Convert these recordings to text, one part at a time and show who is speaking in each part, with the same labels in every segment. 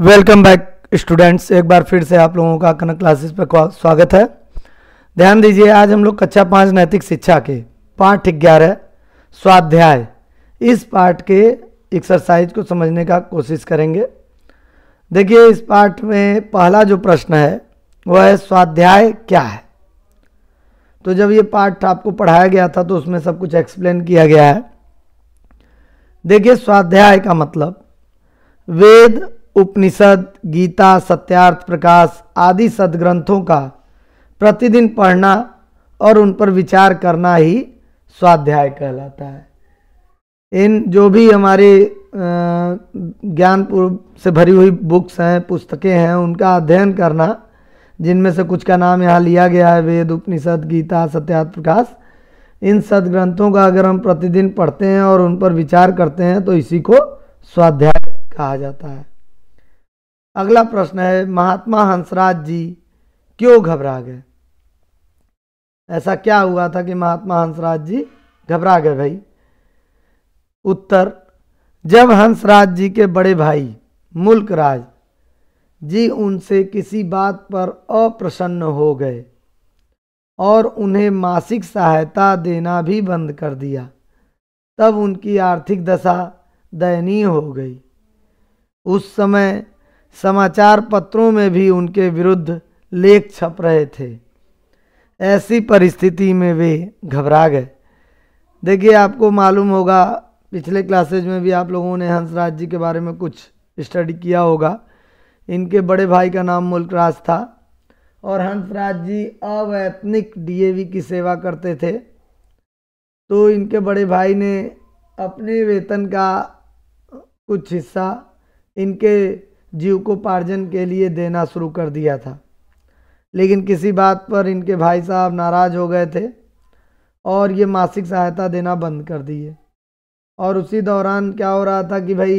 Speaker 1: welcome back students एक बार फिर से आप लोगों का कनक क्लासेस पर स्वागत है ध्यान दीजिए आज हम लोग कक्षा पाँच नैतिक शिक्षा के पाठ ग्यारह स्वाध्याय इस पाठ के एक्सरसाइज को समझने का कोशिश करेंगे देखिए इस पाठ में पहला जो प्रश्न है वह है स्वाध्याय क्या है तो जब ये पाठ आपको पढ़ाया गया था तो उसमें सब कुछ एक्सप्लेन किया गया है देखिए स्वाध्याय का मतलब वेद उपनिषद गीता सत्यार्थ प्रकाश आदि सदग्रंथों का प्रतिदिन पढ़ना और उन पर विचार करना ही स्वाध्याय कहलाता है इन जो भी हमारे पूर्व से भरी हुई बुक्स हैं पुस्तकें हैं उनका अध्ययन करना जिनमें से कुछ का नाम यहाँ लिया गया है वेद उपनिषद गीता सत्यार्थ प्रकाश इन सदग्रंथों का अगर हम प्रतिदिन पढ़ते हैं और उन पर विचार करते हैं तो इसी को स्वाध्याय कहा जाता है अगला प्रश्न है महात्मा हंसराज जी क्यों घबरा गए ऐसा क्या हुआ था कि महात्मा हंसराज जी घबरा गए भाई उत्तर जब हंसराज जी के बड़े भाई मुल्कराज जी उनसे किसी बात पर अप्रसन्न हो गए और उन्हें मासिक सहायता देना भी बंद कर दिया तब उनकी आर्थिक दशा दयनीय हो गई उस समय समाचार पत्रों में भी उनके विरुद्ध लेख छप रहे थे ऐसी परिस्थिति में वे घबरा गए देखिए आपको मालूम होगा पिछले क्लासेज में भी आप लोगों ने हंसराज जी के बारे में कुछ स्टडी किया होगा इनके बड़े भाई का नाम मुल्कराज था और हंसराज जी अवैतनिक डीएवी की सेवा करते थे तो इनके बड़े भाई ने अपने वेतन का कुछ हिस्सा इनके जीव को पार्जन के लिए देना शुरू कर दिया था लेकिन किसी बात पर इनके भाई साहब नाराज़ हो गए थे और ये मासिक सहायता देना बंद कर दिए और उसी दौरान क्या हो रहा था कि भाई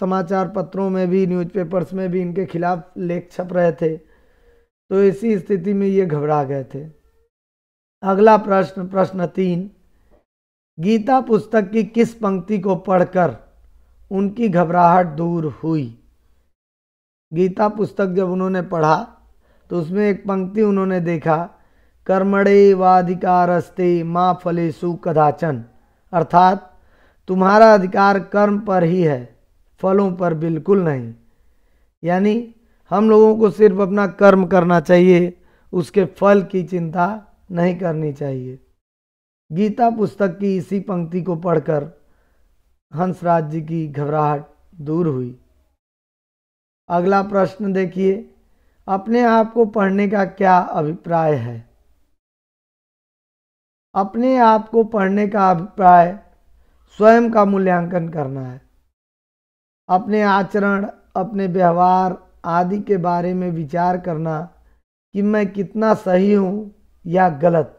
Speaker 1: समाचार पत्रों में भी न्यूज़पेपर्स में भी इनके खिलाफ लेख छप रहे थे तो इसी स्थिति में ये घबरा गए थे अगला प्रश्न प्रश्न तीन गीता पुस्तक की किस पंक्ति को पढ़कर उनकी घबराहट दूर हुई गीता पुस्तक जब उन्होंने पढ़ा तो उसमें एक पंक्ति उन्होंने देखा कर्मणे वाधिकारस्ते माँ फलेसु कदाचन अर्थात तुम्हारा अधिकार कर्म पर ही है फलों पर बिल्कुल नहीं यानी हम लोगों को सिर्फ अपना कर्म करना चाहिए उसके फल की चिंता नहीं करनी चाहिए गीता पुस्तक की इसी पंक्ति को पढ़कर हंसराज जी की घबराहट दूर हुई अगला प्रश्न देखिए अपने आप को पढ़ने का क्या अभिप्राय है अपने आप को पढ़ने का अभिप्राय स्वयं का मूल्यांकन करना है अपने आचरण अपने व्यवहार आदि के बारे में विचार करना कि मैं कितना सही हूँ या गलत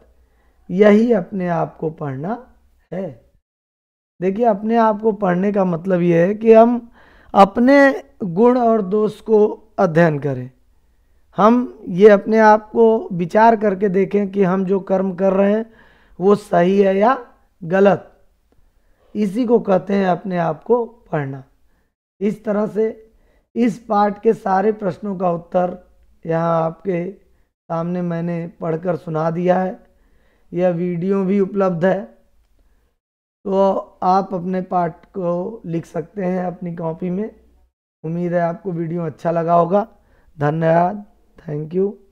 Speaker 1: यही अपने आप को पढ़ना है देखिए अपने आप को पढ़ने का मतलब ये है कि हम अपने गुण और दोष को अध्ययन करें हम ये अपने आप को विचार करके देखें कि हम जो कर्म कर रहे हैं वो सही है या गलत इसी को कहते हैं अपने आप को पढ़ना इस तरह से इस पाठ के सारे प्रश्नों का उत्तर यहाँ आपके सामने मैंने पढ़कर सुना दिया है यह वीडियो भी उपलब्ध है तो आप अपने पार्ट को लिख सकते हैं अपनी कॉपी में उम्मीद है आपको वीडियो अच्छा लगा होगा धन्यवाद थैंक यू